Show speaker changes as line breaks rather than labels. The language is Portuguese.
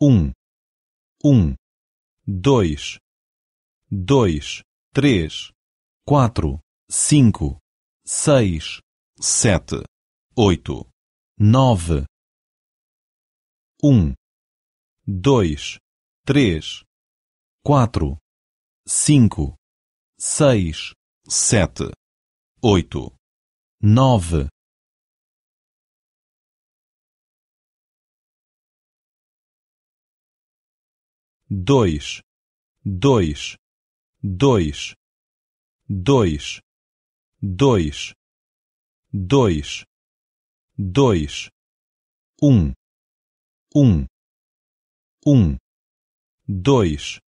um, um,
dois, dois, três, quatro,
cinco,
seis, sete, oito, nove, um, dois, três, quatro, cinco, seis, sete, oito, nove.
dois, dois, dois, dois, dois, dois, dois,
um, um, um,
dois,